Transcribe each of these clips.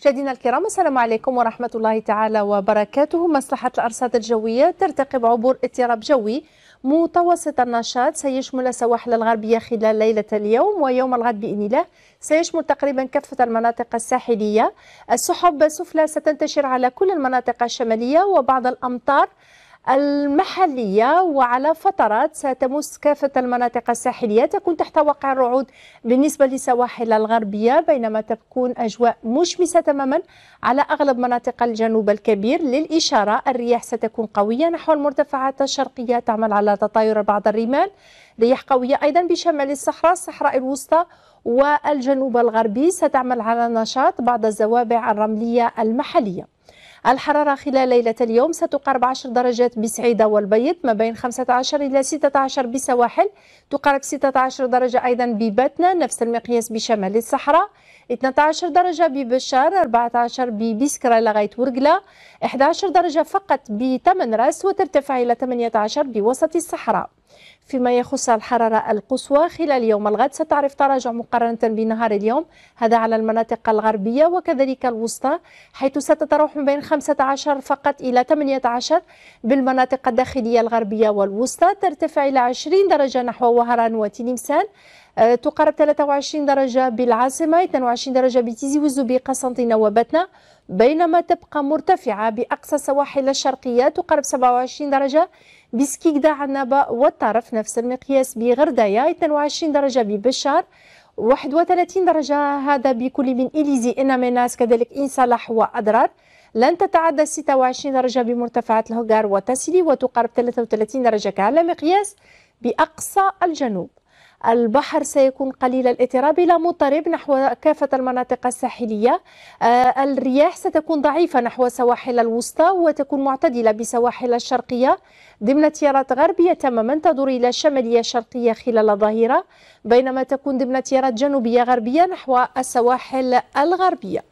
مشاهدينا الكرام السلام عليكم ورحمة الله تعالى وبركاته مصلحة الأرصاد الجوية ترتقب عبور اضطراب جوي متوسط النشاط سيشمل السواحل الغربية خلال ليلة اليوم ويوم الغد بإذن الله سيشمل تقريبا كافة المناطق الساحلية السحب السفلى ستنتشر على كل المناطق الشمالية وبعض الأمطار المحلية وعلى فترات ستمس كافة المناطق الساحلية تكون تحت وقع الرعود بالنسبة للسواحل الغربية بينما تكون أجواء مشمسة تماما على أغلب مناطق الجنوب الكبير للإشارة الرياح ستكون قوية نحو المرتفعات الشرقية تعمل على تطاير بعض الرمال رياح قوية أيضا بشمال الصحراء الصحراء الوسطى والجنوب الغربي ستعمل على نشاط بعض الزوابع الرملية المحلية الحرارة خلال ليلة اليوم ستقارب 10 درجات بسعيدة والبيض ما بين 15 إلى 16 بسواحل تقارب 16 درجة أيضا ببتنا نفس المقياس بشمال الصحراء 12 درجة ببشار 14 ببسكرة لغاية ورقلة 11 درجة فقط بتمن راس وترتفع إلى 18 بوسط الصحراء فيما يخص الحرارة القصوى خلال يوم الغد ستعرف تراجع مقارنة بنهار اليوم هذا على المناطق الغربية وكذلك الوسطى حيث ستتراوح بين 15 فقط إلى 18 بالمناطق الداخلية الغربية والوسطى ترتفع إلى 20 درجة نحو وهران وتلمسان أه، تقارب 23 درجة بالعاصمة 22 درجة بتيزي وزو قسنطينة وبتنا بينما تبقى مرتفعة بأقصى سواحل الشرقية تقارب 27 درجة بسكيكدا عنابة والطرف نفس المقياس بغردايا 22 درجة ببشار 31 درجة هذا بكل من إليزي إناميناس كذلك إن صلاح وأضرار لن تتعدى 26 درجة بمرتفعات الهجار وتسلي وتقارب 33 درجة كعلى مقياس بأقصى الجنوب البحر سيكون قليل الاضطراب إلى مضطرب نحو كافة المناطق الساحلية آه، الرياح ستكون ضعيفة نحو سواحل الوسطى وتكون معتدلة بسواحل الشرقية ضمن تيارات غربية تماما تدور إلى شمالية شرقية خلال الظهيرة بينما تكون ضمن تيارات جنوبية غربية نحو السواحل الغربية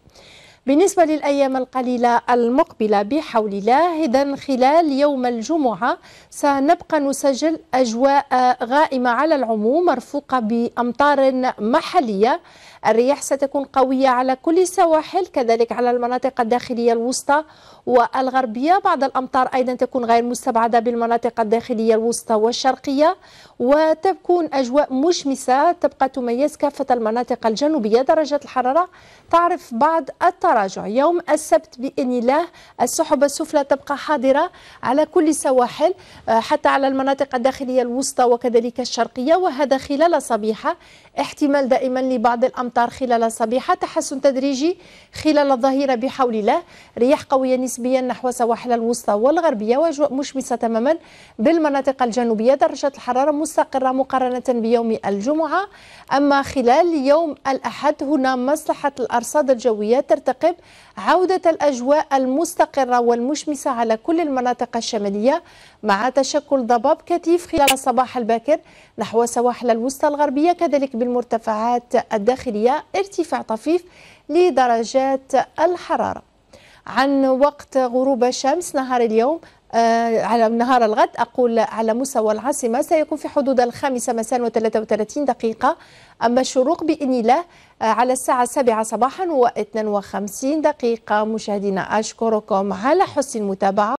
بالنسبة للأيام القليلة المقبلة بحول الله إذا خلال يوم الجمعة سنبقى نسجل أجواء غائمة على العموم مرفوقة بأمطار محلية الرياح ستكون قوية على كل السواحل كذلك على المناطق الداخلية الوسطى والغربية بعض الأمطار أيضا تكون غير مستبعدة بالمناطق الداخلية الوسطى والشرقية وتكون أجواء مشمسة تبقى تميز كافة المناطق الجنوبية درجة الحرارة تعرف بعض التراجع يوم السبت بإذن الله السحب السفلى تبقى حاضرة على كل السواحل آه، حتى على المناطق الداخلية الوسطى وكذلك الشرقية وهذا خلال صبيحة احتمال دائما لبعض الأمطار الأمطار خلال الصبيحة تحسن تدريجي خلال الظهيرة بحول الله رياح قوية نسبيا نحو سواحل الوسطى والغربية وأجواء مشمسة تماما بالمناطق الجنوبية درجة الحرارة مستقرة مقارنة بيوم الجمعة أما خلال يوم الأحد هنا مصلحة الأرصاد الجوية ترتقب عودة الأجواء المستقرة والمشمسة على كل المناطق الشمالية مع تشكل ضباب كثيف خلال الصباح الباكر نحو سواحل الوسطى الغربية كذلك بالمرتفعات الداخلية الليلية ارتفاع طفيف لدرجات الحرارة عن وقت غروب الشمس نهار اليوم آه، على نهار الغد أقول على مستوى العاصمة سيكون في حدود الخامسة مساء و33 دقيقة أما الشروق بإذن الله آه، على الساعة 7 صباحا و52 دقيقة مشاهدينا أشكركم على حسن المتابعة